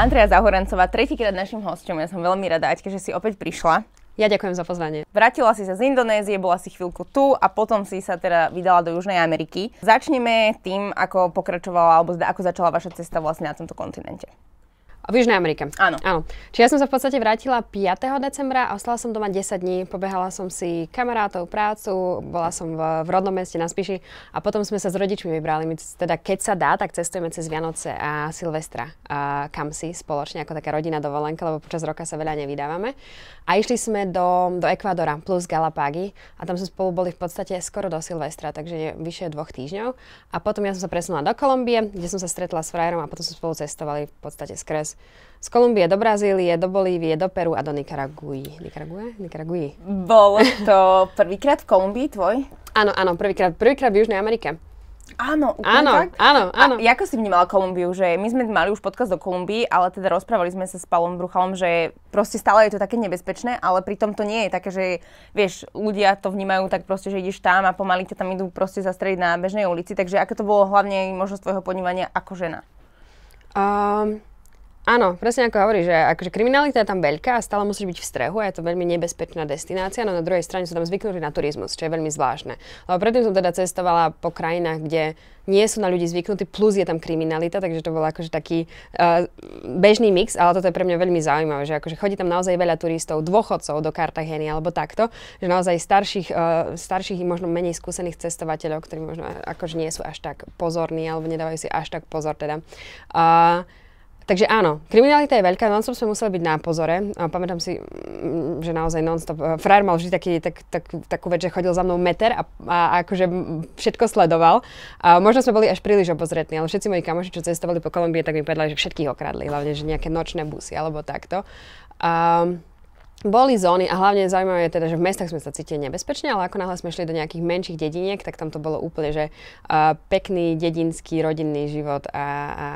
Andrea Zahorancová, tretíkrát našim hosťom. Ja som veľmi rada, Aťka, že si opäť prišla. Ja ďakujem za pozvanie. Vrátila si sa z Indonézie, bola si chvíľku tu a potom si sa teda vydala do Južnej Ameriky. Začneme tým, ako pokračovala, alebo ako začala vaša cesta vlastne na tomto kontinente. V Južnej Amerike. Áno. Áno. Čiže ja som sa v podstate vrátila 5. decembra a ostala som doma 10 dní. Pobehala som si kamarátov, prácu, bola som v, v rodnom meste na Spiši a potom sme sa s rodičmi vybrali. My teda keď sa dá, tak cestujeme cez Vianoce a Silvestra a kam si spoločne ako taká rodina dovolenka, lebo počas roka sa veľa nevydávame. A išli sme do, do Ekvadora plus Galapágy a tam sme spolu boli v podstate skoro do Silvestra, takže vyše dvoch týždňov. A potom ja som sa presunula do Kolumbie, kde som sa stretla s frajerom a potom sme spolu cestovali v podstate skres z Kolumbie do Brazílie, do Bolívie, do Peru a do Nikaraguji. Nikaraguji? Nikaraguji. Bol to prvýkrát v Kolumbii tvoj? Áno, áno, prvýkrát. Prvýkrát v Južnej Amerike. Áno, áno, tak? áno, áno. A ako si vnímala Kolumbiu, že my sme mali už podcast do Kolumbii, ale teda rozprávali sme sa s Palom Bruchalom, že proste stále je to také nebezpečné, ale pritom to nie je také, že vieš, ľudia to vnímajú tak proste, že ideš tam a pomaly ťa tam idú proste zastrediť na bežnej ulici, takže ako to bolo hlavne možnosť tvojho podnívania ako žena? Um, Áno, presne ako hovoríš, že akože kriminalita je tam veľká a stále musíš byť v strehu a je to veľmi nebezpečná destinácia, no na druhej strane sú tam zvyknutí na turizmus, čo je veľmi zvláštne. Lebo predtým som teda cestovala po krajinách, kde nie sú na ľudí zvyknutí, plus je tam kriminalita, takže to bol akože taký uh, bežný mix, ale toto je pre mňa veľmi zaujímavé, že akože chodí tam naozaj veľa turistov, dôchodcov do Kartagény alebo takto, že naozaj starších, uh, starších i možno menej skúsených cestovateľov, ktorí možno akože nie sú až tak pozorní alebo nedávajú si až tak pozor teda. Uh, Takže áno, kriminalita je veľká, nonstop sme museli byť na pozore. A pamätám si, že naozaj nonstop. E, frajer mal vždy taký, tak, tak, takú vec, že chodil za mnou meter a, a akože všetko sledoval. A možno sme boli až príliš obozretní, ale všetci moji kamoši, čo cestovali po Kolumbii, tak mi povedali, že všetkých okradli, hlavne, že nejaké nočné busy alebo takto. A, boli zóny a hlavne zaujímavé je teda, že v mestách sme sa cítili nebezpečne, ale ako náhle sme šli do nejakých menších dediniek, tak tam to bolo úplne, že uh, pekný dedinský rodinný život a, a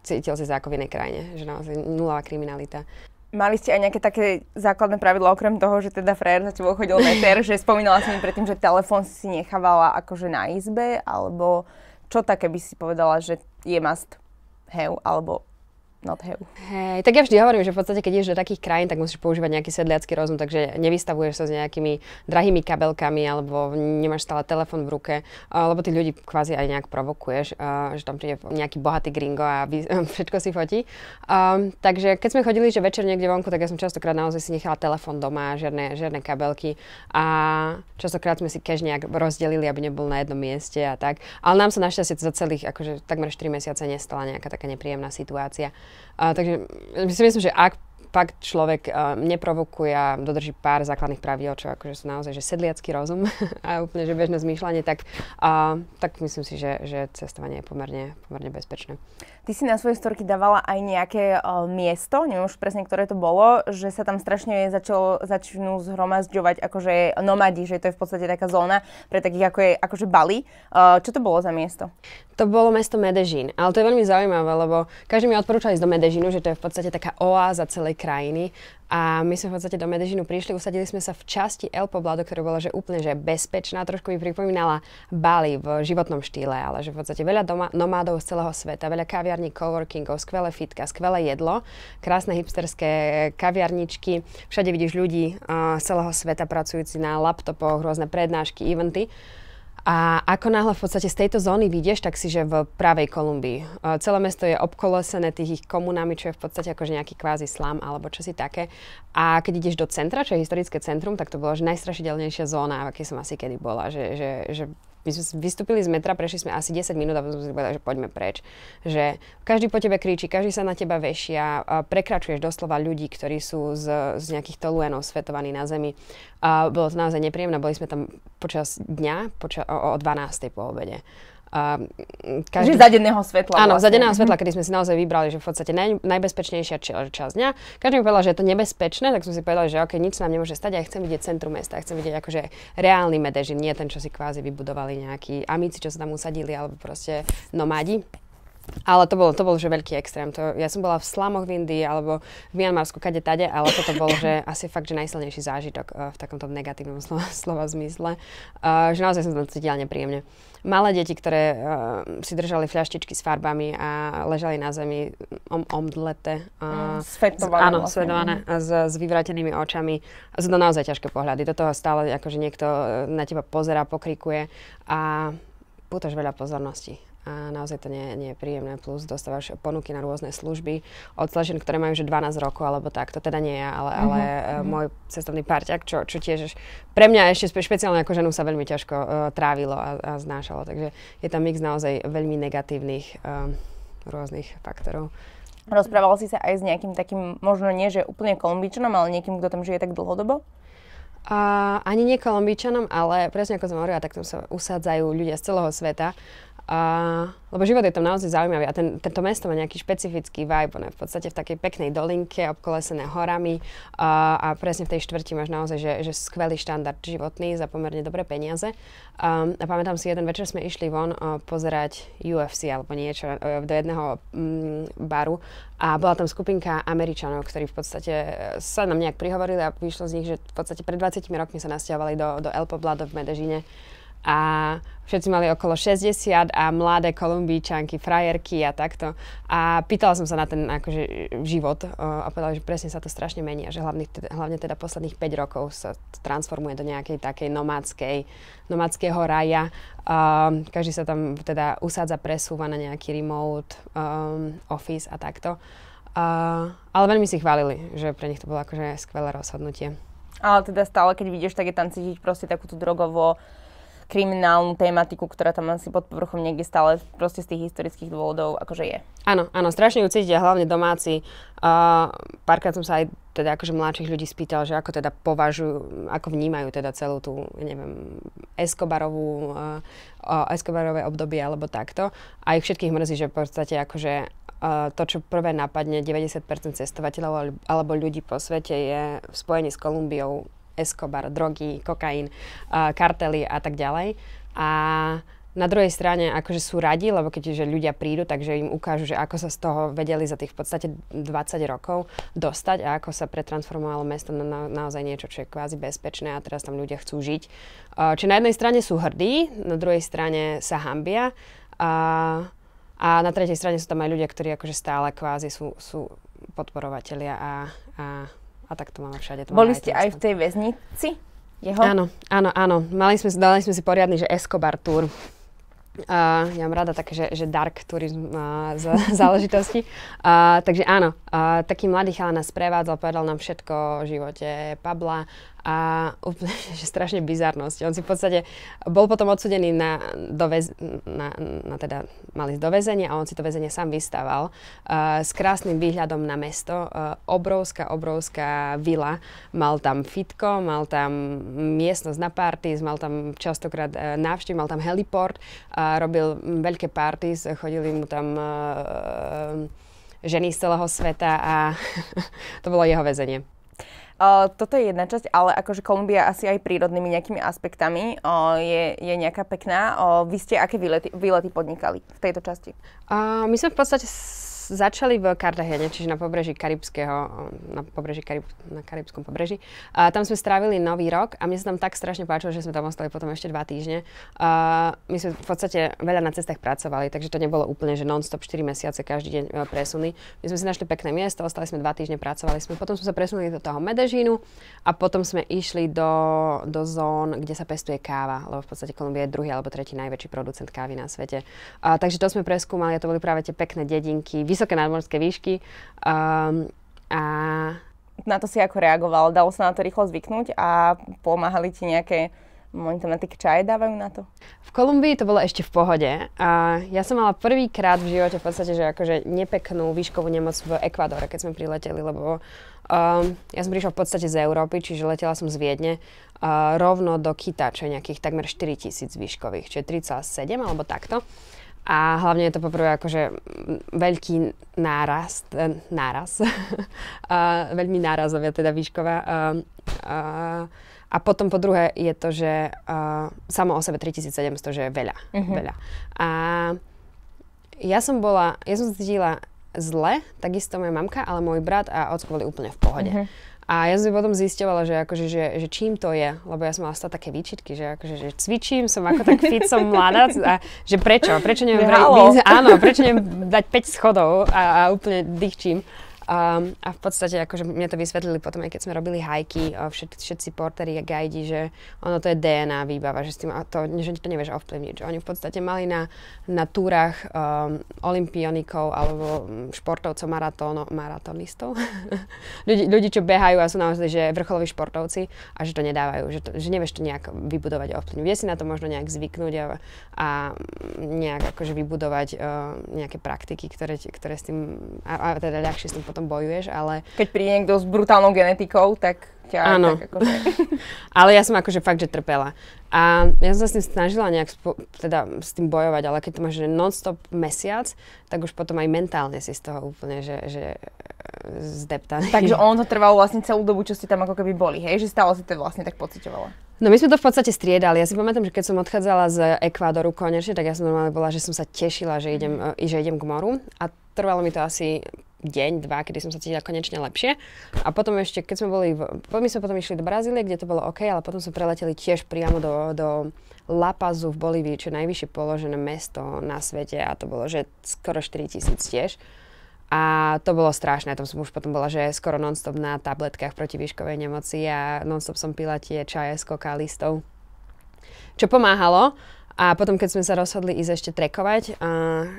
cítil si sa ako v inej krajine, že naozaj nulová kriminalita. Mali ste aj nejaké také základné pravidlo, okrem toho, že teda frajer za tebou chodil meter, že spomínala som mi predtým, že telefón si nechávala akože na izbe, alebo čo také by si povedala, že je must have, alebo not have. Hej, tak ja vždy hovorím, že v podstate, keď ideš do takých krajín, tak musíš používať nejaký sedliacký rozum, takže nevystavuješ sa s nejakými drahými kabelkami alebo nemáš stále telefon v ruke, lebo tí ľudí kvázi aj nejak provokuješ, že tam príde nejaký bohatý gringo a všetko si fotí. takže keď sme chodili, že večer niekde vonku, tak ja som častokrát naozaj si nechala telefon doma, žiadne, žiadne kabelky a častokrát sme si cash nejak rozdelili, aby nebol na jednom mieste a tak. Ale nám sa našťastie za celých, akože takmer 4 mesiace nestala nejaká taká nepríjemná situácia. A, takže mm, si myslím, že ak pak človek uh, neprovokuje a dodrží pár základných pravidel, čo akože sú naozaj že sedliacký rozum a úplne že bežné zmýšľanie, tak, uh, tak myslím si, že, že cestovanie je pomerne, pomerne bezpečné. Ty si na svoje storky dávala aj nejaké uh, miesto, neviem už presne, ktoré to bolo, že sa tam strašne začalo, začnú zhromažďovať akože nomadi, že to je v podstate taká zóna pre takých ako je akože Bali. Uh, čo to bolo za miesto? to bolo mesto Medežín. Ale to je veľmi zaujímavé, lebo každý mi odporúčal ísť do Medežínu, že to je v podstate taká oáza celej krajiny. A my sme v podstate do Medežínu prišli, usadili sme sa v časti El Poblado, ktorá bola že úplne že bezpečná, trošku mi pripomínala Bali v životnom štýle, ale že v podstate veľa doma, nomádov z celého sveta, veľa kaviarní, coworkingov, skvelé fitka, skvelé jedlo, krásne hipsterské kaviarničky, všade vidíš ľudí eh, z uh, celého sveta pracujúci na laptopoch, rôzne prednášky, eventy. A ako náhle v podstate z tejto zóny vidieš, tak si že v pravej Kolumbii. E, celé mesto je obkolesené tých ich komunami, čo je v podstate akože nejaký kvázi slam alebo čo si také. A keď ideš do centra, čo je historické centrum, tak to bola už najstrašidelnejšia zóna, v som asi kedy bola. Že, že, že my sme vystúpili z metra, prešli sme asi 10 minút a potom sme si povedali, že poďme preč. Že každý po tebe kričí, každý sa na teba vešia, prekračuješ doslova ľudí, ktorí sú z, z nejakých toluenov svetovaní na zemi. A bolo to naozaj nepríjemné, boli sme tam počas dňa, počas, o, o 12. po obede. A každý... Že za denného svetla. Áno, vlastne. za denného svetla, mhm. kedy sme si naozaj vybrali, že v podstate naj, najbezpečnejšia časť čas dňa. Každý mi povedal, že je to nebezpečné, tak som si povedal, že ok, nič nám nemôže stať a chcem vidieť centrum mesta, chcem vidieť akože reálny medežin, nie ten, čo si kvázi vybudovali nejakí amici, čo sa tam usadili, alebo proste nomádi. Ale to bolo to bol že veľký extrém. To, ja som bola v slamoch v Indii alebo v Mianmarsku, kade tade, ale toto bol že asi fakt, že najsilnejší zážitok uh, v takomto negatívnom slova, slova zmysle. Uh, že naozaj som tam cítila nepríjemne. Malé deti, ktoré uh, si držali fľaštičky s farbami a ležali na zemi om, omdlete. Uh, svetované. Áno, vlastne. svetované. A s, s vyvratenými očami. sú to naozaj ťažké pohľady. Do toho stále akože niekto na teba pozera, pokrikuje a pútaš veľa pozornosti a naozaj to nie, nie je príjemné, plus dostávaš ponuky na rôzne služby od slažen, ktoré majú už 12 rokov, alebo tak, to teda nie ja, ale, ale mm-hmm. môj cestovný parťak, čo, čo tiež pre mňa ešte spe, špeciálne ako ženu sa veľmi ťažko uh, trávilo a, a znášalo, takže je tam mix naozaj veľmi negatívnych uh, rôznych faktorov. Rozprával si sa aj s nejakým takým, možno nie že úplne kolumbičanom, ale niekým, kto tam žije tak dlhodobo? Uh, ani nie kolumbičanom, ale presne ako som hovorila, tak tam sa usádzajú ľudia z celého sveta a, lebo život je tam naozaj zaujímavý a ten, tento mesto má nejaký špecifický vibe, ono je v podstate v takej peknej dolinke, obkolesené horami a, a presne v tej štvrti máš naozaj, že, že skvelý štandard životný za pomerne dobré peniaze. A, a pamätám si, jeden večer sme išli von a, pozerať UFC alebo niečo e, do jedného mm, baru a bola tam skupinka Američanov, ktorí v podstate e, sa nám nejak prihovorili a vyšlo z nich, že v podstate pred 20 rokmi sa nasťahovali do, do El Poblado v Medežine a všetci mali okolo 60 a mladé kolumbíčanky, frajerky a takto. A pýtala som sa na ten akože, život a povedala, že presne sa to strašne mení a že hlavne, hlavne teda posledných 5 rokov sa transformuje do nejakej takej nomádskej, nomádského raja. Um, každý sa tam teda usádza, presúva na nejaký remote um, office a takto. Uh, ale veľmi si chválili, že pre nich to bolo akože skvelé rozhodnutie. Ale teda stále, keď vidíš, tak je tam cítiť proste takúto drogovo kriminálnu tematiku, ktorá tam asi pod povrchom niekde stále proste z tých historických dôvodov akože je. Áno, áno, strašne ju cítia hlavne domáci. Uh, párkrát som sa aj teda akože mladších ľudí spýtal, že ako teda považujú, ako vnímajú teda celú tú, neviem, Escobarovú, uh, uh, Escobarové obdobie alebo takto. A ich všetkých mrzí, že v podstate akože Uh, to, čo prvé napadne 90% cestovateľov alebo ľudí po svete, je v spojení s Kolumbiou Escobar, drogy, kokain, uh, kartely a tak ďalej. A na druhej strane akože sú radi, lebo keďže ľudia prídu, takže im ukážu, že ako sa z toho vedeli za tých v podstate 20 rokov dostať a ako sa pretransformovalo mesto na, na naozaj niečo, čo je kvázi bezpečné a teraz tam ľudia chcú žiť. Čiže na jednej strane sú hrdí, na druhej strane sa hambia a, a na tretej strane sú tam aj ľudia, ktorí akože stále kvázi sú, sú podporovatelia a, a a tak to máme všade. To Boli ste aj, v tej väznici? Jeho? Áno, áno, áno. Mali sme, dali sme si poriadny, že Escobar tour. Uh, ja mám rada také, že, že dark turizm uh, z, záležitosti. Uh, takže áno, uh, taký mladý chala nás prevádzal, povedal nám všetko o živote Pabla, a úplne že strašne bizarnosť. On si v podstate bol potom odsudený na, do väz, na, na teda mali do väzenia a on si to väzenie sám vystával uh, s krásnym výhľadom na mesto. Uh, obrovská, obrovská vila. Mal tam fitko, mal tam miestnosť na parties, mal tam častokrát uh, e, návštev, mal tam heliport, uh, robil veľké parties, chodili mu tam uh, ženy z celého sveta a to bolo jeho väzenie toto je jedna časť, ale akože Kolumbia asi aj prírodnými nejakými aspektami o, je, je nejaká pekná. O, vy ste aké výlety, výlety podnikali v tejto časti? Uh, my sme v podstate začali v Kartagene, čiže na pobreží Karibského, eh, na, pobreží Karib, na Karibskom pobreží. A tam sme strávili nový rok a mne sa tam tak strašne páčilo, že sme tam ostali potom ešte dva týždne. A my sme v podstate veľa na cestách pracovali, takže to nebolo úplne, že non-stop 4 mesiace každý deň eh, presuny. My sme si našli pekné miesto, ostali sme dva týždne, pracovali sme. Potom sme sa presunuli do toho Medežínu a potom sme išli do, do zón, kde sa pestuje káva, lebo v podstate Kolumbia je druhý alebo tretí najväčší producent kávy na svete. A, takže to sme preskúmali a to boli práve tie pekné dedinky, vysoké nadmorské výšky. Um, a na to si ako reagoval? Dalo sa na to rýchlo zvyknúť a pomáhali ti nejaké oni tam na čaje dávajú na to? V Kolumbii to bolo ešte v pohode. A ja som mala prvýkrát v živote v podstate, že akože nepeknú výškovú nemoc v Ekvádore, keď sme prileteli, lebo Um, ja som prišla v podstate z Európy, čiže letela som z Viedne uh, rovno do Kita, čo je nejakých takmer 4000 výškových, čiže 3,7 alebo takto. A hlavne je to poprvé akože veľký e, náraz, náraz, a veľmi nárazovia teda výšková. A, a, a potom po druhé je to, že uh, samo o sebe 3700, že je veľa, uh-huh. veľa. A ja som bola, ja som cítila zle, takisto moja mamka, ale môj brat a ocko boli úplne v pohode. Uh-huh. A ja som potom zisťovala, že, akože, že, že čím to je, lebo ja som mala stále také výčitky, že, akože, že cvičím, som ako tak fit, som mladá a že prečo, prečo neviem, vrej, áno, prečo neviem dať 5 schodov a, a úplne dýchčím. A, a v podstate, akože mne to vysvetlili potom, aj keď sme robili hajky, všet, všetci porteri a guidi, že ono to je DNA výbava, že, s tým, to, že to nevieš ovplyvniť. Že oni v podstate mali na, na túrach um, olimpionikov alebo mm, športovcov, maratóno, maratonistov. ľudí, ľudí, čo behajú a sú naozaj že vrcholoví športovci a že to nedávajú, že, to, že nevieš to nejak vybudovať a ovplyvniť. Vie si na to možno nejak zvyknúť a, a nejak akože vybudovať uh, nejaké praktiky, ktoré, ktoré s tým, a, a teda ľahšie s tým potom tom bojuješ, ale... Keď príde niekto s brutálnou genetikou, tak ťa... Áno. Tak akože... ale ja som akože fakt, že trpela. A ja som sa s tým snažila nejak spo- teda s tým bojovať, ale keď to máš non-stop mesiac, tak už potom aj mentálne si z toho úplne, že, že e, zdeptaný. Takže ono to trvalo vlastne celú dobu, čo ste tam ako keby boli, hej? Že stále si to vlastne tak pocitovala. No my sme to v podstate striedali. Ja si pamätám, že keď som odchádzala z Ekvádoru konečne, tak ja som normálne bola, že som sa tešila, že idem, mhm. e, že idem k moru. A trvalo mi to asi deň, dva, kedy som sa cítila konečne lepšie. A potom ešte, keď sme boli, v, my sme potom išli do Brazílie, kde to bolo OK, ale potom sme preleteli tiež priamo do, do La Pazu v Bolívii, čo je najvyššie položené mesto na svete a to bolo, že skoro 4000. tisíc tiež. A to bolo strašné, tam som už potom bola, že skoro nonstop na tabletkách proti výškovej nemoci a nonstop som pila tie čaje s kokalistou. čo pomáhalo, a potom, keď sme sa rozhodli ísť ešte trekovať a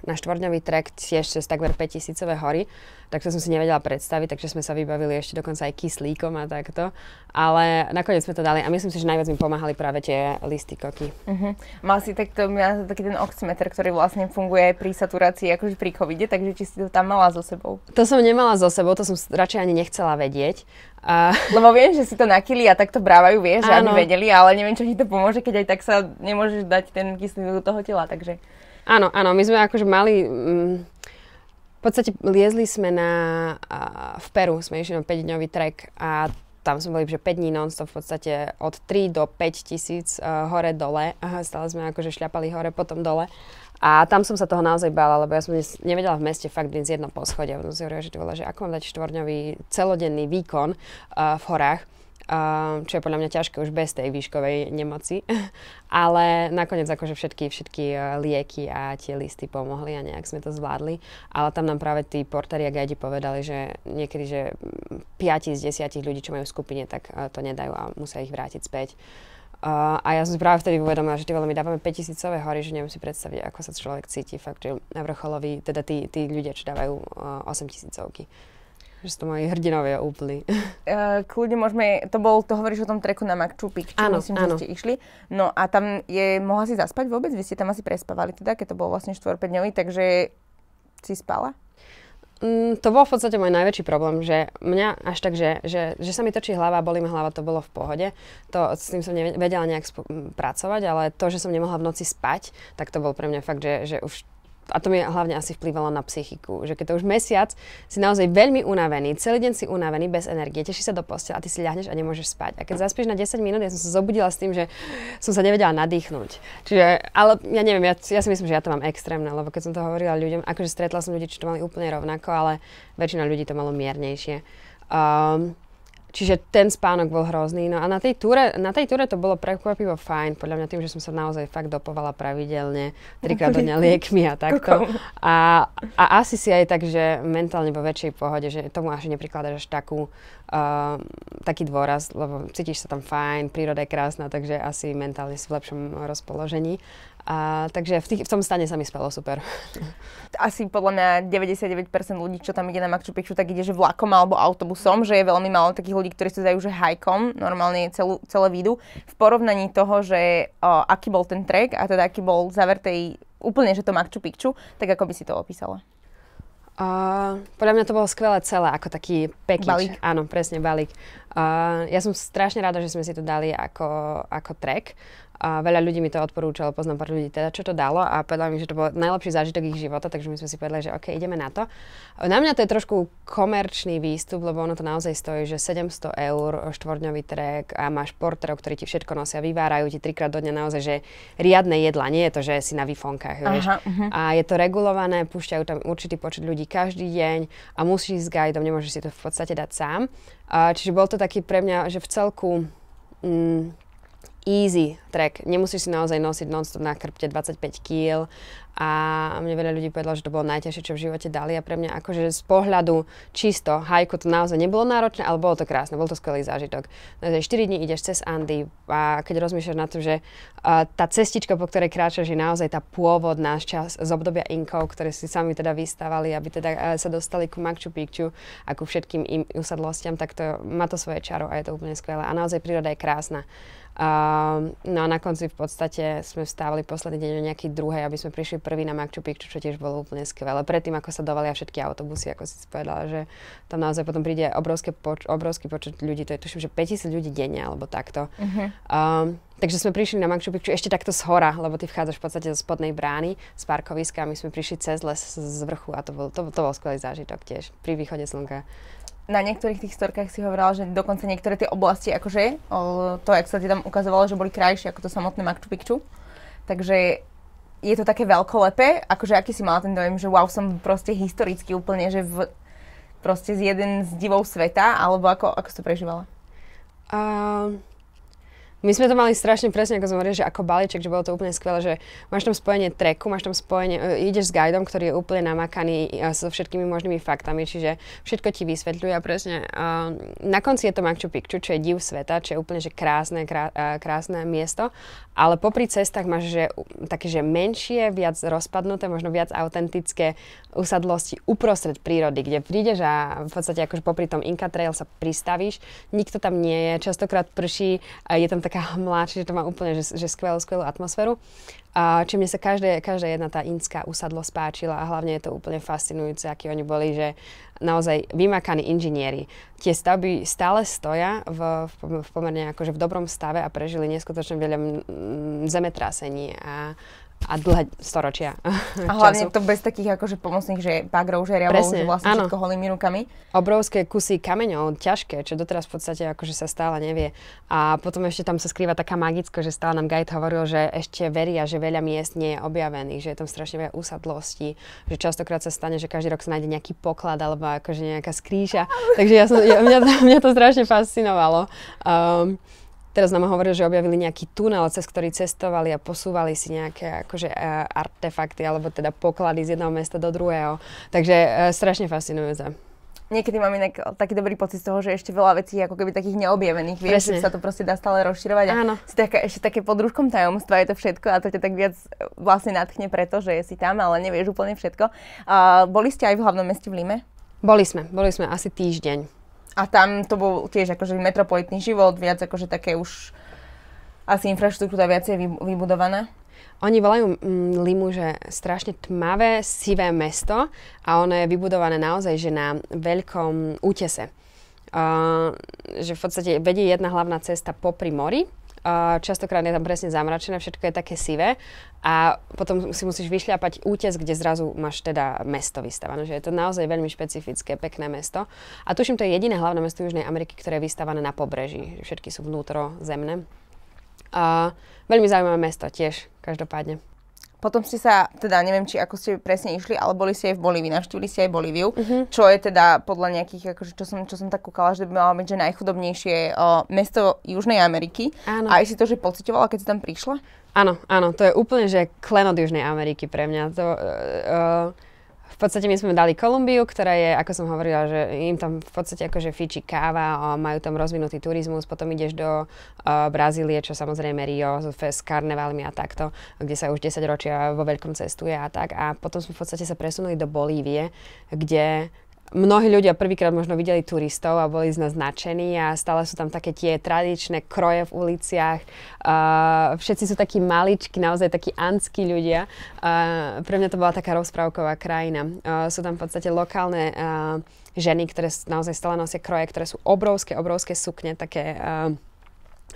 na štvorňový trek tiež cez takmer 5000 hory, tak to som si nevedela predstaviť, takže sme sa vybavili ešte dokonca aj kyslíkom a takto. Ale nakoniec sme to dali a myslím si, že najviac mi pomáhali práve tie listy koky. Uh-huh. Mal si takto, taký ten oximeter, ktorý vlastne funguje pri saturácii, akože pri covide, takže či si to tam mala so sebou? To som nemala so sebou, to som radšej ani nechcela vedieť. A... Lebo viem, že si to nakýli a takto brávajú, vieš, že aby vedeli, ale neviem, čo ti to pomôže, keď aj tak sa nemôžeš dať ten kyslík do toho tela, takže... Áno, áno, my sme akože mali... Mm, v podstate liezli sme na... A, v Peru sme išli na 5-dňový trek a tam sme boli, že 5 dní non v podstate od 3 do 5 tisíc uh, e, hore dole. Aha, stále sme akože šľapali hore, potom dole. A tam som sa toho naozaj bála, lebo ja som nevedela v meste fakt z jedno poschodie. Potom si hovorila, že, hovorila, že ako mám dať štvorňový celodenný výkon uh, v horách, uh, čo je podľa mňa ťažké už bez tej výškovej nemoci. Ale nakoniec akože všetky, všetky lieky a tie listy pomohli a nejak sme to zvládli. Ale tam nám práve tí portári a gajdi povedali, že niekedy, že 5 z 10 ľudí, čo majú v skupine, tak to nedajú a musia ich vrátiť späť a ja som si práve vtedy uvedomila, že ty veľmi dávame 5000 hory, že neviem si predstaviť, ako sa človek cíti fakt, že na vrcholovi, teda tí, tí ľudia, čo dávajú uh, 8000 že to moji hrdinovia úplne. Uh, kľudne môžeme, to bol, to hovoríš o tom treku na Makčupik, čo áno, myslím, áno. že ste išli. No a tam je, mohla si zaspať vôbec? Vy ste tam asi prespávali teda, keď to bol vlastne 4-5 dňový, takže si spala? Mm, to bol v podstate môj najväčší problém, že mňa až tak, že, že, že sa mi točí hlava, bolí ma hlava, to bolo v pohode. To, s tým som nevedela nejak sp- pracovať, ale to, že som nemohla v noci spať, tak to bol pre mňa fakt, že, že už a to mi hlavne asi vplyvalo na psychiku, že keď to už mesiac si naozaj veľmi unavený, celý deň si unavený, bez energie, teší sa do postela a ty si ľahneš a nemôžeš spať. A keď zaspíš na 10 minút, ja som sa zobudila s tým, že som sa nevedela nadýchnuť. Čiže, ale ja neviem, ja, ja si myslím, že ja to mám extrémne, lebo keď som to hovorila ľuďom, akože stretla som ľudí, čo to mali úplne rovnako, ale väčšina ľudí to malo miernejšie. Um, Čiže ten spánok bol hrozný. No a na tej, túre, na tej túre to bolo prekvapivo fajn, podľa mňa tým, že som sa naozaj fakt dopovala pravidelne, trikrát do dňa liekmi a takto. A, a asi si aj tak, že mentálne vo väčšej pohode, že tomu až neprikladaš až takú, uh, taký dôraz, lebo cítiš sa tam fajn, príroda je krásna, takže asi mentálne si v lepšom rozpoložení. A, takže v, tých, v tom stane sa mi spalo super. Asi podľa mňa 99% ľudí, čo tam ide na Machu Picchu, tak ide že vlakom alebo autobusom, že je veľmi málo takých ľudí, ktorí sa dajú že hajkom, normálne celú, celé výdu. V porovnaní toho, že o, aký bol ten trek a teda aký bol záver tej úplne, že to Machu Picchu, tak ako by si to opísala? Uh, podľa mňa to bolo skvelé celé, ako taký package. Balík. Áno, presne, balík. Uh, ja som strašne rada, že sme si to dali ako, ako track. A veľa ľudí mi to odporúčalo, poznám pár ľudí, teda čo to dalo a povedala mi, že to bol najlepší zážitok ich života, takže my sme si povedali, že OK, ideme na to. Na mňa to je trošku komerčný výstup, lebo ono to naozaj stojí, že 700 eur štvorňový trek a máš portérov, ktorí ti všetko nosia, vyvárajú ti trikrát do dňa naozaj, že riadne jedla, nie je to, že si na výfonkách, vieš. Aha, uh-huh. A je to regulované, púšťajú tam určitý počet ľudí každý deň a musíš s guidom, nemôžeš si to v podstate dať sám. čiže bol to taký pre mňa, že v celku... Mm, easy track. Nemusíš si naozaj nosiť nonstop na krpte 25 kg a mne veľa ľudí povedalo, že to bolo najťažšie, čo v živote dali a pre mňa akože z pohľadu čisto hajku to naozaj nebolo náročné, ale bolo to krásne, bol to skvelý zážitok. Naozaj 4 dní ideš cez Andy a keď rozmýšľaš na to, že tá cestička, po ktorej kráčaš, je naozaj tá pôvodná čas z obdobia Inkov, ktoré si sami teda vystávali, aby teda sa dostali ku Machu Picchu a ku všetkým im usadlostiam, tak to má to svoje čaro a je to úplne skvelé. A naozaj príroda je krásna. Uh, no a na konci v podstate sme vstávali posledný deň o nejaký druhej, aby sme prišli prvý na Machu Picchu, čo tiež bolo úplne skvelé. Predtým, ako sa dovalia všetky autobusy, ako si povedala, že tam naozaj potom príde obrovské poč- obrovský počet ľudí, to je tuším, že 5000 ľudí denne alebo takto. Uh-huh. Um, Takže sme prišli na Machu Picchu ešte takto z hora, lebo ty vchádzaš v podstate zo spodnej brány, z parkoviska a my sme prišli cez les z vrchu a to bol, to, to bol skvelý zážitok tiež pri východe slnka na niektorých tých storkách si hovorila, že dokonca niektoré tie oblasti, akože to, jak sa ti tam ukazovalo, že boli krajšie ako to samotné Machu Picchu. Takže je to také veľkolepé, akože aký si mala ten dojem, že wow, som proste historicky úplne, že v, proste z jeden z divov sveta, alebo ako, ako si to prežívala? Uh... My sme to mali strašne presne, ako som hovorila, že ako balíček, že bolo to úplne skvelé, že máš tam spojenie treku, máš tam spojenie, e, ideš s guidom, ktorý je úplne namakaný e, so všetkými možnými faktami, čiže všetko ti vysvetľuje a presne. Na konci je to Machu Picchu, čo je div sveta, čo je úplne že krásne, e, krásne miesto, ale popri cestách máš že, také, že menšie, viac rozpadnuté, možno viac autentické usadlosti uprostred prírody, kde prídeš a v podstate akože popri tom Inca Trail sa pristavíš, nikto tam nie je, častokrát prší, je tam tak taká hmla, čiže to má úplne že, že skvelú, skvelú atmosféru. A či mne sa každé, každá jedna tá inská usadlo spáčila a hlavne je to úplne fascinujúce, akí oni boli, že naozaj vymakaní inžinieri. Tie stavby stále stoja v, v, v pomerne akože v dobrom stave a prežili neskutočne veľa zemetrasení a, a dlhé storočia. A hlavne času. to bez takých akože pomocných, že bagrov, žeriavov, že vlastne áno. všetko holými rukami. Obrovské kusy kameňov, ťažké, čo doteraz v podstate akože sa stále nevie. A potom ešte tam sa skrýva taká magicko, že stále nám guide hovoril, že ešte veria, že veľa miest nie je objavených, že je tam strašne veľa úsadlosti, že častokrát sa stane, že každý rok sa nájde nejaký poklad alebo akože nejaká skríža. Takže ja som, ja, mňa, mňa to strašne fascinovalo. Um, Teraz nám hovorili, že objavili nejaký tunel, cez ktorý cestovali a posúvali si nejaké akože, e, artefakty alebo teda poklady z jedného mesta do druhého. Takže e, strašne fascinujúce niekedy mám inak taký dobrý pocit z toho, že ešte veľa vecí ako keby takých neobjavených, vieš, že sa to proste dá stále rozširovať a Áno. si taká, ešte také pod rúškom tajomstva je to všetko a to ťa tak viac e, vlastne nadchne preto, že si tam, ale nevieš úplne všetko. Uh, boli ste aj v hlavnom meste v Lime? Boli sme, boli sme asi týždeň. A tam to bol tiež akože metropolitný život, viac akože také už asi infraštruktúra viacej vybudovaná. Oni volajú mm, Limu, že strašne tmavé, sivé mesto a ono je vybudované naozaj, že na veľkom útese. Uh, že v podstate vedie jedna hlavná cesta popri mori, častokrát je tam presne zamračené, všetko je také sivé a potom si musíš vyšľapať útes, kde zrazu máš teda mesto vystavané, že je to naozaj veľmi špecifické, pekné mesto. A tuším, to je jediné hlavné mesto Južnej Ameriky, ktoré je vystavané na pobreží, všetky sú zemné. A veľmi zaujímavé mesto tiež, každopádne. Potom ste sa, teda neviem, či ako ste presne išli, ale boli ste aj v Bolívii, navštívili ste aj Bolíviu, mm-hmm. čo je teda podľa nejakých, akože, čo, som, čo som tak kúkala, že by malo byť, že najchudobnejšie o, mesto Južnej Ameriky. Áno. A aj si to, že pocitovala, keď si tam prišla? Áno, áno, to je úplne, že klenot Južnej Ameriky pre mňa. To, uh, uh, podstate my sme dali Kolumbiu, ktorá je, ako som hovorila, že im tam v podstate akože fiči káva, majú tam rozvinutý turizmus, potom ideš do uh, Brazílie, čo samozrejme Rio s karnevalmi a takto, kde sa už 10 ročia vo veľkom cestuje a tak. A potom sme v podstate sa presunuli do Bolívie, kde mnohí ľudia prvýkrát možno videli turistov a boli z nás nadšení a stále sú tam také tie tradičné kroje v uliciach. Uh, všetci sú takí maličkí, naozaj takí anskí ľudia. Uh, pre mňa to bola taká rozprávková krajina. Uh, sú tam v podstate lokálne uh, ženy, ktoré naozaj stále nosia kroje, ktoré sú obrovské, obrovské sukne, také uh,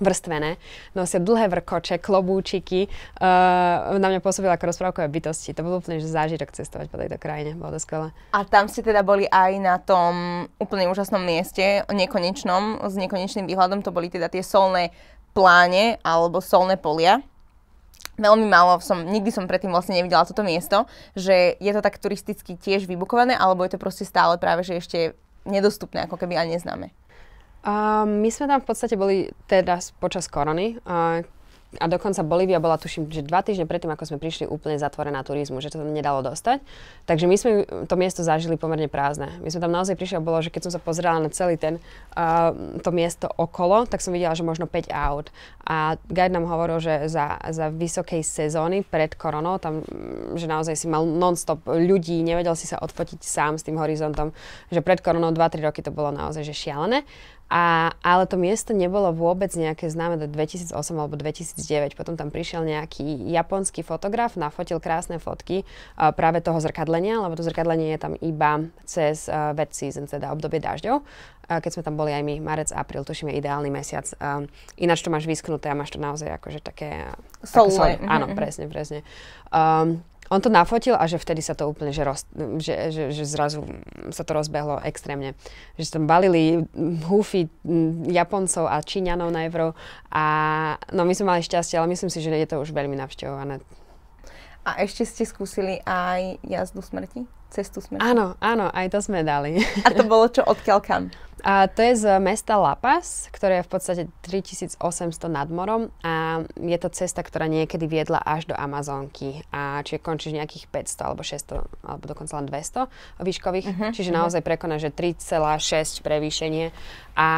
vrstvené, nosia dlhé vrkoče, klobúčiky. Uh, na mňa pôsobila ako rozprávkové bytosti. To bolo úplne že zážitok cestovať po tejto krajine, bolo to skvelé. A tam ste teda boli aj na tom úplne úžasnom mieste, nekonečnom, s nekonečným výhľadom. To boli teda tie solné pláne alebo solné polia veľmi málo som, nikdy som predtým vlastne nevidela toto miesto, že je to tak turisticky tiež vybukované, alebo je to proste stále práve, že ešte nedostupné, ako keby a neznáme my sme tam v podstate boli teda počas korony, a a dokonca Bolívia bola, tuším, že dva týždne predtým, ako sme prišli, úplne zatvorená turizmu, že to tam nedalo dostať. Takže my sme to miesto zažili pomerne prázdne. My sme tam naozaj prišli a bolo, že keď som sa pozerala na celý ten, uh, to miesto okolo, tak som videla, že možno 5 aut. A guide nám hovoril, že za, za vysokej sezóny pred koronou, tam, mm, že naozaj si mal non-stop ľudí, nevedel si sa odfotiť sám s tým horizontom, že pred koronou 2-3 roky to bolo naozaj že šialené. A, ale to miesto nebolo vôbec nejaké známe do 2008 alebo 2009. Potom tam prišiel nejaký japonský fotograf, nafotil krásne fotky uh, práve toho zrkadlenia, lebo to zrkadlenie je tam iba cez uh, wet season, teda obdobie dažďov. Uh, keď sme tam boli aj my, marec, apríl, tuším, je ideálny mesiac. Uh, ináč to máš vysknuté a máš to naozaj akože také... Uh, Solné. Áno, mhm, mhm. presne, presne. Um, on to nafotil a že vtedy sa to úplne, že, roz, že, že, že zrazu sa to rozbehlo extrémne. Že tam balili húfy Japoncov a Číňanov Evro. a no my sme mali šťastie, ale myslím si, že je to už veľmi navštevované. A ešte ste skúsili aj jazdu smrti? Cestu smrti? Áno, áno, aj to sme dali. A to bolo čo odkiaľ kam? A to je z mesta La Paz, ktoré je v podstate 3800 nad morom a je to cesta, ktorá niekedy viedla až do Amazonky. A čiže končíš nejakých 500 alebo 600, alebo dokonca len 200 výškových. Uh-huh, čiže uh-huh. naozaj prekoná, že 3,6 prevýšenie. A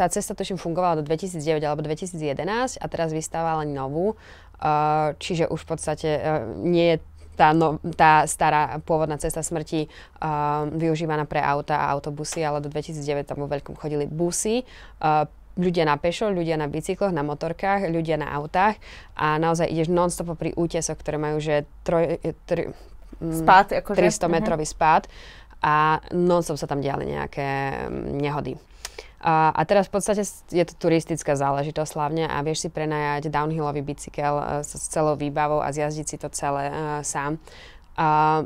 tá cesta tuším fungovala do 2009 alebo 2011 a teraz vystávala novú. Uh, čiže už v podstate uh, nie je tá, no, tá stará pôvodná cesta smrti uh, využívaná pre auta a autobusy, ale do 2009 tam vo veľkom chodili busy, uh, ľudia na pešo, ľudia na bicykloch, na motorkách, ľudia na autách a naozaj ideš non-stop pri útesoch, ktoré majú že troj, tri, mm, spát, akože? 300 mhm. metrový uh-huh. spád a non-stop sa tam diali nejaké mm, nehody. A, a teraz v podstate je to turistická záležitosť hlavne a vieš si prenajať downhillový bicykel e, s celou výbavou a zjazdiť si to celé uh, sám. A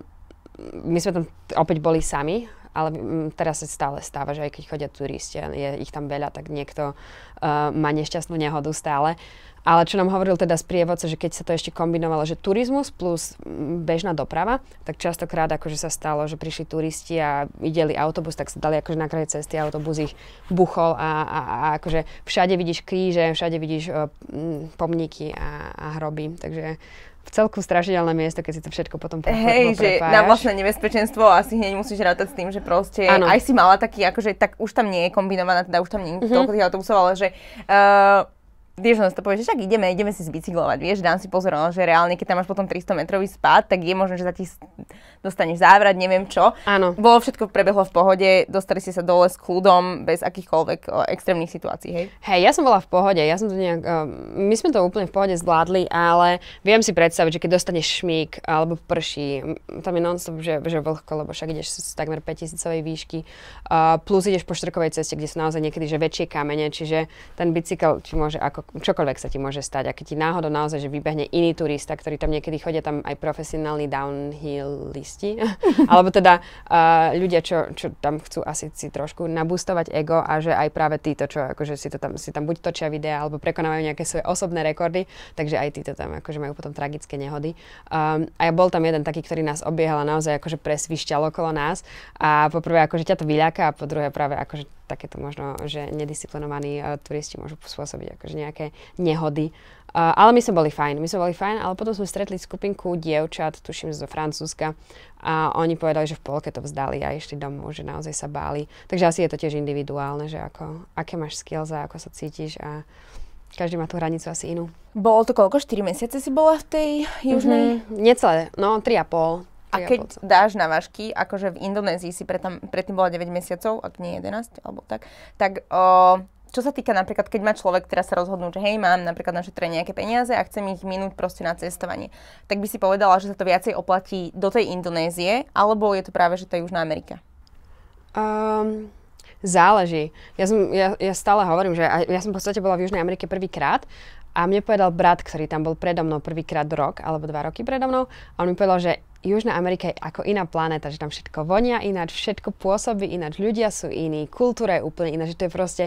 my sme tam opäť boli sami, ale mm, teraz sa stále stáva, že aj keď chodia turisti, je ich tam veľa, tak niekto uh, má nešťastnú nehodu stále. Uh, ale čo nám hovoril teda sprievodca, že keď sa to ešte kombinovalo, že turizmus plus mm, bežná doprava, tak častokrát akože sa stalo, že prišli turisti a videli autobus, tak sa dali akože na kraj cesty, autobus ich buchol a, a, a akože všade vidíš kríže, všade vidíš uh, pomníky a, a hroby, takže v celku strašidelné miesto, keď si to všetko potom prepájaš. Hej, že na vlastné nebezpečenstvo asi hneď musíš rátať s tým, že proste ano. aj si mala taký, akože tak už tam nie je kombinovaná, teda už tam nie je mm-hmm. toľko tých autobusov, ale že uh, vieš, len to povie, že však ideme, ideme si zbicyklovať, vieš, dám si pozor, no, že reálne, keď tam máš potom 300 metrový spad, tak je možné, že za ti dostaneš závrat, neviem čo. Áno. Bolo všetko prebehlo v pohode, dostali ste sa dole s kľudom, bez akýchkoľvek o, extrémnych situácií, hej? Hej, ja som bola v pohode, ja som to nejak, o, my sme to úplne v pohode zvládli, ale viem si predstaviť, že keď dostaneš šmík alebo prší, tam je nonstop, že, že vlhko, lebo však ideš z takmer 5000 výšky, o, plus ideš po štrkovej ceste, kde sú naozaj niekedy že väčšie kamene, čiže ten bicykel či môže ako čokoľvek sa ti môže stať. A keď ti náhodou naozaj, že vybehne iný turista, ktorý tam niekedy chodia, tam aj profesionálni downhillisti, alebo teda uh, ľudia, čo, čo tam chcú asi si trošku nabustovať ego a že aj práve títo, čo akože si, to tam, si tam buď točia videá, alebo prekonávajú nejaké svoje osobné rekordy, takže aj títo tam akože majú potom tragické nehody. Um, a ja bol tam jeden taký, ktorý nás obiehal a naozaj akože presvišťal okolo nás a poprvé akože ťa to vyľaká a po druhé práve akože takéto možno, že nedisciplinovaní uh, turisti môžu spôsobiť akože nejaké nehody. Uh, ale my sme boli fajn, my sme boli fajn, ale potom sme stretli skupinku dievčat, tuším zo Francúzska a oni povedali, že v polke to vzdali a išli domov, že naozaj sa báli. Takže asi je to tiež individuálne, že ako, aké máš skills a ako sa cítiš a každý má tú hranicu asi inú. Bolo to koľko? 4 mesiace si bola v tej južnej? Mm-hmm. Necelé, no 3,5. A keď dáš na vášky, akože v Indonézii si predtým, predtým bola 9 mesiacov, ak nie 11, alebo tak, tak o, čo sa týka napríklad, keď má človek teraz sa rozhodnúť, že hej, mám napríklad našetrené nejaké peniaze a chcem ich minúť proste na cestovanie, tak by si povedala, že sa to viacej oplatí do tej Indonézie, alebo je to práve, že to je Južná Amerika? Um, záleží. Ja, som, ja, ja stále hovorím, že ja som v podstate bola v Južnej Amerike prvýkrát a mne povedal brat, ktorý tam bol predo mnou prvýkrát rok alebo dva roky predo mnou a on mi povedal, že Južná Amerika je ako iná planéta, že tam všetko vonia ináč, všetko pôsobí ináč, ľudia sú iní, kultúra je úplne iná, že to je proste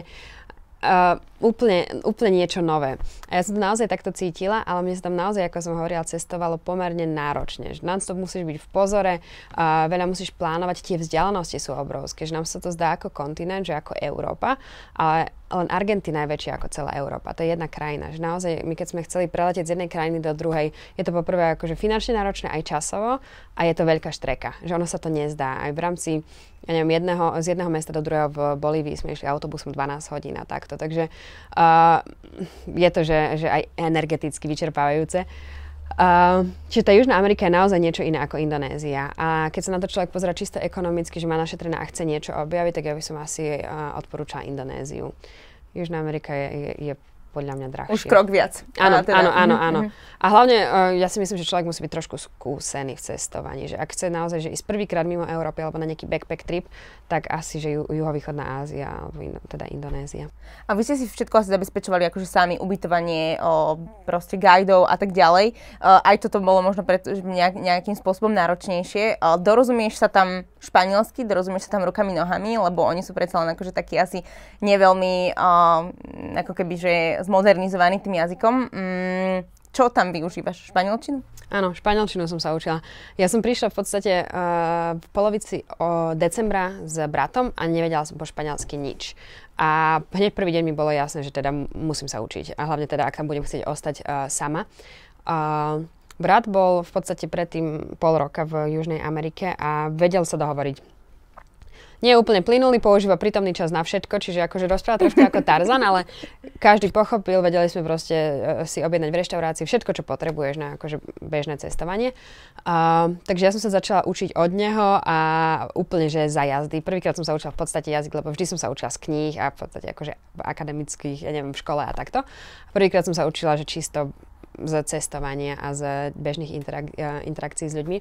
uh, úplne, úplne niečo nové. A ja som to naozaj takto cítila, ale mne sa tam naozaj, ako som hovorila, cestovalo pomerne náročne. Že non-stop musíš byť v pozore, uh, veľa musíš plánovať, tie vzdialenosti sú obrovské. Že nám sa to zdá ako kontinent, že ako Európa, ale len Argentina je väčšia ako celá Európa. To je jedna krajina. Že naozaj, my keď sme chceli preletieť z jednej krajiny do druhej, je to poprvé akože finančne náročné aj časovo a je to veľká štreka. Že ono sa to nezdá. Aj v rámci ja neviem, jedného, z jedného mesta do druhého v Bolívii sme išli autobusom 12 hodín a takto. Takže uh, je to, že, že aj energeticky vyčerpávajúce. Uh, čiže tá Južná Amerika je naozaj niečo iné ako Indonézia. A keď sa na to človek pozera čisto ekonomicky, že má našetrené a chce niečo objaviť, tak ja by som asi uh, odporúčala Indonéziu. Južná Amerika je, je, je podľa mňa drahšie. Už krok viac. Áno, teda. áno, áno, áno. Mm-hmm. A hlavne uh, ja si myslím, že človek musí byť trošku skúsený v cestovaní. Že ak chce naozaj že ísť prvýkrát mimo Európy alebo na nejaký backpack trip, tak asi, že ju, juhovýchodná Ázia alebo in, teda Indonézia. A vy ste si všetko asi zabezpečovali akože sami, ubytovanie, o, proste guidov a tak ďalej. Uh, aj toto bolo možno pred, nejak, nejakým spôsobom náročnejšie. Uh, dorozumieš sa tam španielsky, dorozumieš sa tam rukami, nohami, lebo oni sú predsa len akože takí asi neveľmi uh, ako keby, že zmodernizovaný tým jazykom. Mm, čo tam využívaš? Španielčinu? Áno, španielčinu som sa učila. Ja som prišla v podstate uh, v polovici o eh, decembra s bratom a nevedela som po španielsky nič. A hneď prvý deň mi bolo jasné, že teda musím sa učiť. A hlavne teda, ak tam budem chcieť ostať uh, sama. Uh, brat bol v podstate predtým pol roka v Južnej Amerike a vedel sa dohovoriť nie je úplne plynulý, používa prítomný čas na všetko, čiže akože rozpráva trošku ako Tarzan, ale každý pochopil, vedeli sme proste e, si objednať v reštaurácii všetko, čo potrebuješ na akože bežné cestovanie. Uh, takže ja som sa začala učiť od neho a úplne, že za jazdy. Prvýkrát som sa učila v podstate jazyk, lebo vždy som sa učila z kníh a v podstate akože akademických, ja neviem, v škole a takto. Prvýkrát som sa učila, že čisto z cestovania a z bežných interak- e, interakcií s ľuďmi.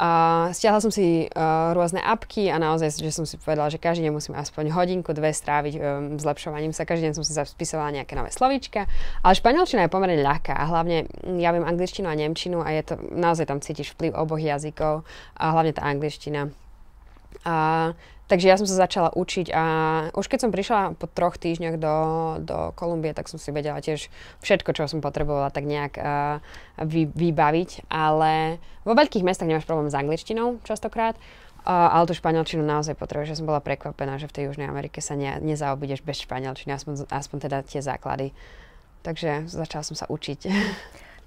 Uh, stiahla som si uh, rôzne apky a naozaj, že som si povedala, že každý deň musím aspoň hodinku, dve stráviť um, zlepšovaním sa. Každý deň som si zapisovala nejaké nové slovíčka. Ale španielčina je pomerne ľahká a hlavne mm, ja viem angličtinu a nemčinu a je to, naozaj tam cítiš vplyv oboch jazykov a hlavne tá angličtina. A Takže ja som sa začala učiť a už keď som prišla po troch týždňoch do, do Kolumbie, tak som si vedela tiež všetko, čo som potrebovala tak nejak uh, vy, vybaviť, ale vo veľkých mestách nemáš problém s angličtinou častokrát, uh, ale tú španielčinu naozaj potrebuješ. Ja som bola prekvapená, že v tej Južnej Amerike sa ne, nezaobídeš bez španielčiny, aspoň, aspoň teda tie základy. Takže začala som sa učiť.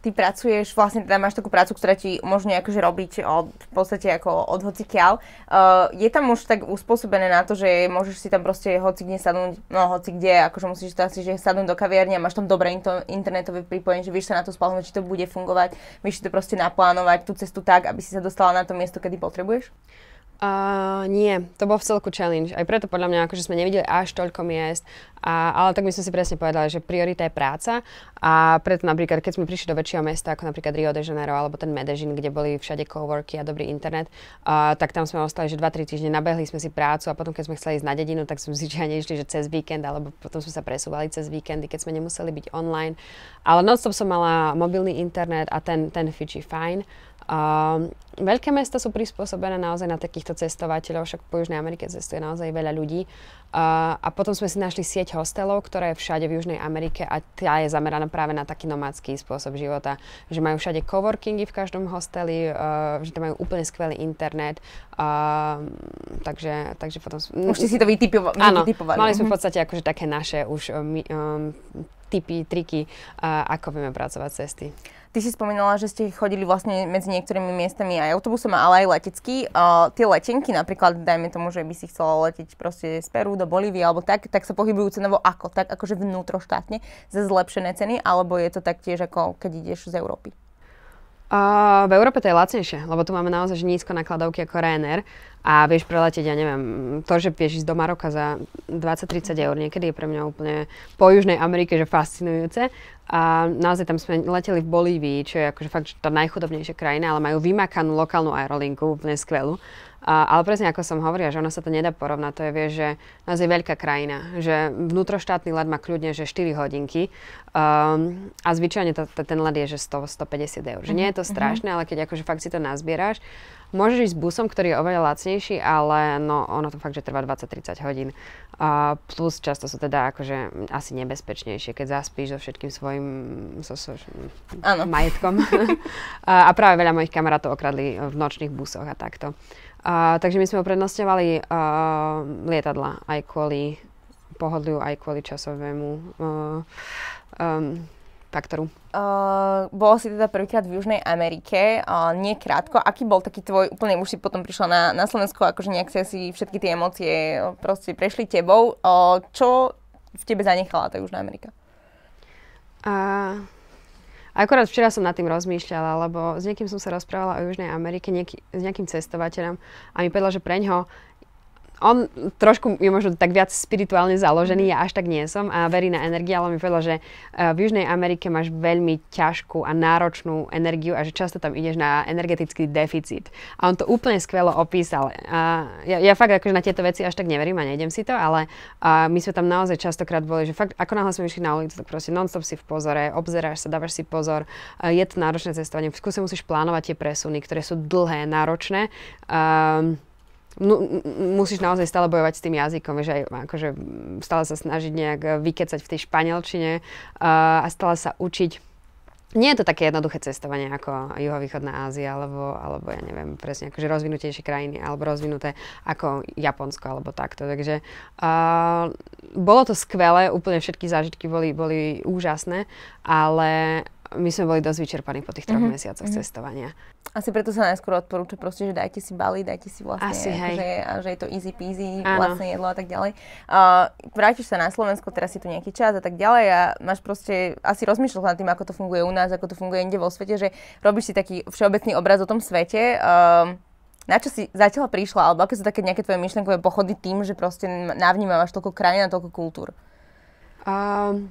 ty pracuješ, vlastne teda máš takú prácu, ktorá ti umožňuje akože robiť od, v podstate ako od hocikiaľ. Uh, je tam už tak uspôsobené na to, že môžeš si tam proste hoci kde sadnúť, no hoci kde, akože musíš to asi, že sadnúť do kaviarne a máš tam dobré internetové pripojenie, že vieš sa na to spolhnúť, či to bude fungovať, vieš si to proste naplánovať, tú cestu tak, aby si sa dostala na to miesto, kedy potrebuješ? Uh, nie, to bol v celku challenge. Aj preto podľa mňa, akože sme nevideli až toľko miest, a, ale tak my sme si presne povedala, že priorita je práca a preto napríklad, keď sme prišli do väčšieho mesta, ako napríklad Rio de Janeiro alebo ten Medellín, kde boli všade coworky a dobrý internet, uh, tak tam sme ostali, že 2-3 týždne nabehli sme si prácu a potom, keď sme chceli ísť na dedinu, tak sme si ani nešli, že cez víkend, alebo potom sme sa presúvali cez víkendy, keď sme nemuseli byť online. Ale nonstop som mala mobilný internet a ten, ten Fiji fajn. A veľké mesta sú prispôsobené naozaj na takýchto cestovateľov, však po Južnej Amerike cestuje naozaj veľa ľudí. A, a potom sme si našli sieť hostelov, ktorá je všade v Južnej Amerike a tá je zameraná práve na taký nomádsky spôsob života. Že majú všade coworkingy v každom hosteli, a, e, že tam majú úplne skvelý internet. A, takže, takže potom... Už si to vytipovali. Áno, mali sme v mhm. podstate akože také naše už um, tipy, triky, ako vieme pracovať cesty. Ty si spomínala, že ste chodili vlastne medzi niektorými miestami aj autobusom, ale aj letecky. Uh, tie letenky napríklad, dajme tomu, že by si chcela leteť proste z Peru do Bolívie alebo tak, tak sa pohybujú cenovo ako? Tak akože vnútroštátne za zlepšené ceny, alebo je to taktiež ako keď ideš z Európy? Uh, v Európe to je lacnejšie, lebo tu máme naozaj nízko nakladovky ako Ryanair a vieš preletieť, ja neviem, to, že vieš ísť do Maroka za 20-30 eur, niekedy je pre mňa úplne po Južnej Amerike, že fascinujúce. A naozaj tam sme leteli v Bolívii, čo je akože fakt tá najchudobnejšia krajina, ale majú vymakanú lokálnu aerolinku, úplne skvelú ale presne ako som hovorila, že ono sa to nedá porovnať, to je, vieš, že nás je veľká krajina, že vnútroštátny let má kľudne, že 4 hodinky um, a zvyčajne to, to, ten let je, že 100-150 eur. Že nie je to mhm, mhm. strašné, mm-hmm. ale keď akože fakt si to nazbieráš. Môžeš ísť busom, ktorý je oveľa lacnejší, ale no, ono to fakt, že trvá 20-30 hodín. Uh, plus často sú teda akože asi nebezpečnejšie, keď zaspíš so všetkým svojim so, so, ano. majetkom. a práve veľa mojich kamarátov okradli v nočných busoch a takto. Uh, takže my sme uprednostňovali uh, lietadla aj kvôli pohodliu, aj kvôli časovému uh, um, faktoru? Uh, bolo si teda prvýkrát v Južnej Amerike, uh, nie krátko. Aký bol taký tvoj, úplne už si potom prišla na, na Slovensko, akože nejak si asi všetky tie emócie proste prešli tebou. Uh, čo v tebe zanechala tá Južná Amerika? Uh, akorát včera som nad tým rozmýšľala, lebo s niekým som sa rozprávala o Južnej Amerike, nieký, s nejakým cestovateľom a mi povedala, že pre ňo on trošku je možno tak viac spirituálne založený, ja až tak nie som a verí na energiu, ale mi povedal, že e, v Južnej Amerike máš veľmi ťažkú a náročnú energiu a že často tam ideš na energetický deficit. A on to úplne skvelo opísal. A ja, ja fakt akože na tieto veci až tak neverím a nejdem si to, ale a my sme tam naozaj častokrát boli, že fakt ako náhle sme išli na ulicu, tak proste non-stop si v pozore, obzeráš sa, dávaš si pozor, je to náročné cestovanie, v skúse musíš plánovať tie presuny, ktoré sú dlhé, náročné. A no, musíš naozaj stále bojovať s tým jazykom, že aj, akože stále sa snažiť nejak eh, vykecať v tej španielčine a stále sa učiť nie je to také jednoduché cestovanie ako juhovýchodná Ázia, alebo, alebo ja neviem, presne akože rozvinutejšie krajiny, alebo rozvinuté ako Japonsko, alebo takto. Takže uh, bolo to skvelé, úplne všetky zážitky boli, boli úžasné, ale my sme boli dosť vyčerpaní po tých troch mm-hmm. mesiacoch mm-hmm. cestovania. Asi preto sa najskôr odporúča proste, že dajte si balí, dajte si vlastne, Asi, hej. Že, akože, že je to easy peasy, ano. vlastne jedlo a tak ďalej. Uh, vrátiš sa na Slovensko, teraz si tu nejaký čas a tak ďalej a máš proste, asi rozmýšľal nad tým, ako to funguje u nás, ako to funguje inde vo svete, že robíš si taký všeobecný obraz o tom svete. Uh, na čo si zatiaľ prišla, alebo aké sú také nejaké tvoje myšlenkové pochody tým, že proste navnímavaš toľko krajín a toľko kultúr? Um,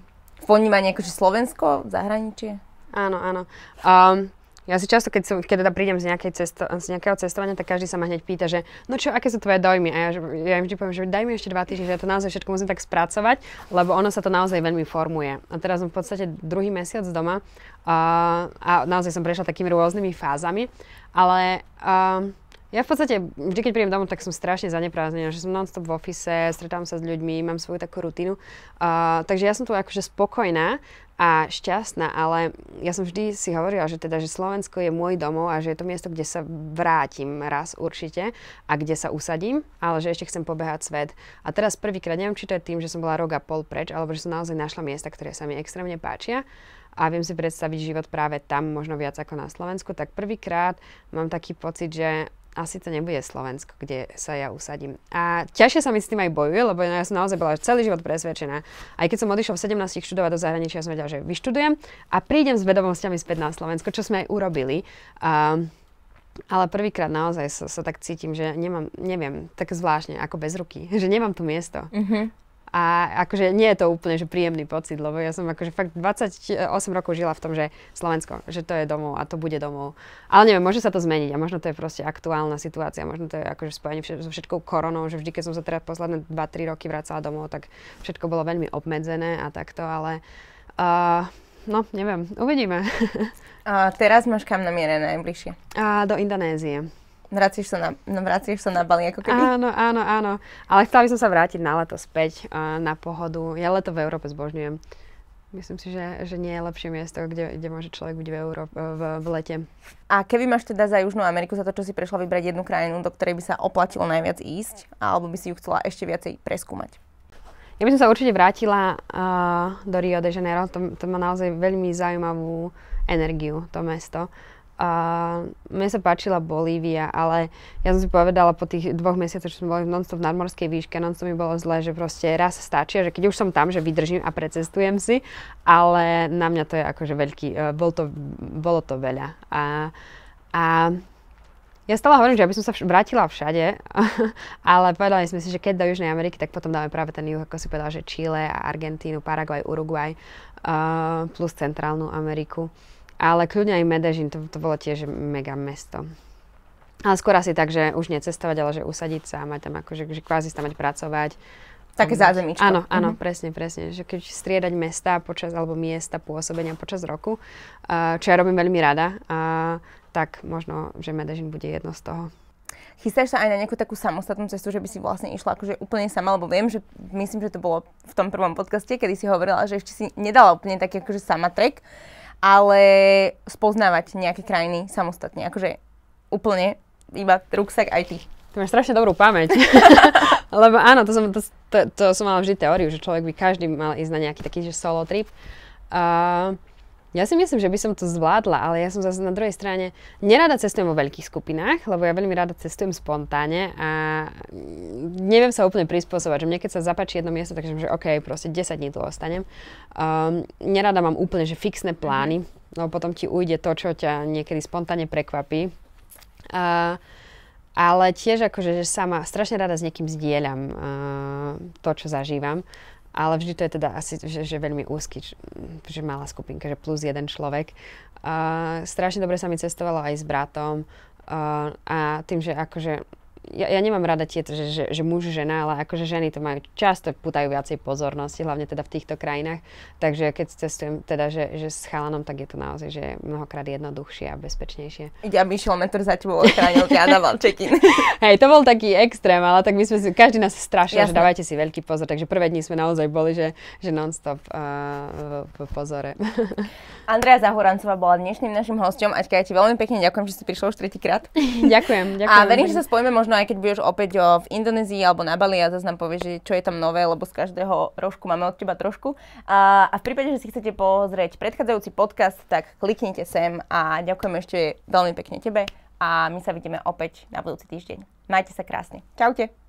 ehm. Ponímanie akože Slovensko, zahraničie? Áno, áno. Um, ja si často, keď, som, keď teda prídem z, cesto, z nejakého cestovania, tak každý sa ma hneď pýta, že no čo, aké sú tvoje dojmy? A ja, ja im vždy poviem, že daj mi ešte dva týždne, ja to naozaj všetko musím tak spracovať, lebo ono sa to naozaj veľmi formuje. A teraz som v podstate druhý mesiac doma uh, a naozaj som prešla takými rôznymi fázami, ale... Uh, ja v podstate, vždy keď príjem domov, tak som strašne zaneprázdnená, že som non-stop v ofise, stretám sa s ľuďmi, mám svoju takú rutinu. Uh, takže ja som tu akože spokojná a šťastná, ale ja som vždy si hovorila, že teda, že Slovensko je môj domov a že je to miesto, kde sa vrátim raz určite a kde sa usadím, ale že ešte chcem pobehať svet. A teraz prvýkrát, neviem, či to je tým, že som bola rok a pol preč, alebo že som naozaj našla miesta, ktoré sa mi extrémne páčia a viem si predstaviť život práve tam, možno viac ako na Slovensku, tak prvýkrát mám taký pocit, že asi to nebude Slovensko, kde sa ja usadím. A ťažšie sa mi s tým aj bojuje, lebo ja som naozaj bola celý život presvedčená. Aj keď som odišla v 17 študovať do zahraničia, som vedela, že vyštudujem a prídem s vedomosťami späť na Slovensko, čo sme aj urobili. A, ale prvýkrát naozaj sa, sa tak cítim, že nemám, neviem, tak zvláštne, ako bez ruky, že nemám to miesto. Mm-hmm. A akože nie je to úplne že príjemný pocit, lebo ja som akože fakt 28 rokov žila v tom, že Slovensko, že to je domov a to bude domov. Ale neviem, môže sa to zmeniť a možno to je proste aktuálna situácia, možno to je akože spojenie so všetkou koronou, že vždy, keď som sa teraz posledné 2-3 roky vracala domov, tak všetko bolo veľmi obmedzené a takto, ale uh, no neviem, uvidíme. A teraz máš kam namierené najbližšie? A do Indonézie. Vracieš sa na, no, sa na Bali ako keby? Áno, áno, áno. Ale chcela by som sa vrátiť na leto späť, eh, na pohodu. Ja leto v Európe zbožňujem. Myslím si, že, že nie je lepšie miesto, kde, kde môže človek byť v, Európe, eh, v, v lete. A keby máš teda za Južnú Ameriku, za to, čo si prešla, vybrať jednu krajinu, do ktorej by sa oplatilo najviac ísť, alebo by si ju chcela ešte viacej preskúmať? Ja by som sa určite vrátila uh, do Rio de Janeiro. To, to má naozaj veľmi zaujímavú energiu, to mesto. Uh, a mne sa páčila Bolívia, ale ja som si povedala po tých dvoch mesiacoch, že sme boli nonstop v nadmorskej výške, nonstop mi bolo zle, že proste raz stačí, že keď už som tam, že vydržím a precestujem si, ale na mňa to je akože veľký, e, bol to, bolo to veľa. A, a ja stále hovorím, že aby som sa vš- vrátila všade, ale povedali sme si, že keď do Južnej Ameriky, tak potom dáme práve ten juh, ako si povedal, že Chile Argentínu, Paraguaj, Uruguaj, uh, plus Centrálnu Ameriku. Ale kľudne aj medežín to, to bolo tiež mega mesto. Ale skôr asi tak, že už necestovať, ale že usadiť sa a mať tam akože že kvázi tam mať pracovať. Také zázemičko. Áno, áno, mm-hmm. presne, presne. Že keď striedať mesta počas, alebo miesta pôsobenia počas roku, čo ja robím veľmi rada, a, tak možno, že Medežín bude jedno z toho. Chystáš sa aj na nejakú takú samostatnú cestu, že by si vlastne išla akože úplne sama, lebo viem, že myslím, že to bolo v tom prvom podcaste, kedy si hovorila, že ešte si nedala úplne taký akože sama track, ale spoznávať nejaké krajiny samostatne, akože úplne iba ruksak aj ty. Ty máš strašne dobrú pamäť. Lebo áno, to som, to, to, to som mala vždy teóriu, že človek by každý mal ísť na nejaký taký že solo trip. Uh, ja si myslím, že by som to zvládla, ale ja som zase na druhej strane nerada cestujem vo veľkých skupinách, lebo ja veľmi rada cestujem spontáne a mm, neviem sa úplne prispôsobať, že mne keď sa zapáči jedno miesto, takže že OK, proste 10 dní tu ostanem. Um, nerada mám úplne, že fixné mhm. plány, no potom ti ujde to, čo ťa niekedy spontánne prekvapí. Uh, ale tiež akože, že sama strašne rada s niekým zdieľam uh, to, čo zažívam ale vždy to je teda asi že, že veľmi úzky, že malá skupinka, že plus jeden človek. Uh, strašne dobre sa mi cestovalo aj s bratom uh, a tým, že akože ja, ja nemám rada tieto, že, že, že muž, žena, ale akože ženy to majú, často putajú viacej pozornosti, hlavne teda v týchto krajinách. Takže keď cestujem teda, že, že s chalanom, tak je to naozaj, že mnohokrát jednoduchšie a bezpečnejšie. Ja by išiel metr za tebou ochránil, ja dával check-in. Hej, to bol taký extrém, ale tak my sme si, každý nás strašil, Jasne. že dávajte si veľký pozor, takže prvé dni sme naozaj boli, že, že non-stop uh, v, v pozore. Andrea Zahorancová bola dnešným našim hosťom. Aťka, ja ti veľmi pekne ďakujem, že si prišla už tretíkrát. ďakujem, ďakujem. A verím, že sa spojíme možno možno aj keď budeš opäť o, v Indonézii alebo na Bali a zase nám povieš, že čo je tam nové, lebo z každého rožku máme od teba trošku. A, a v prípade, že si chcete pozrieť predchádzajúci podcast, tak kliknite sem a ďakujem ešte veľmi pekne tebe a my sa vidíme opäť na budúci týždeň. Majte sa krásne. Čaute.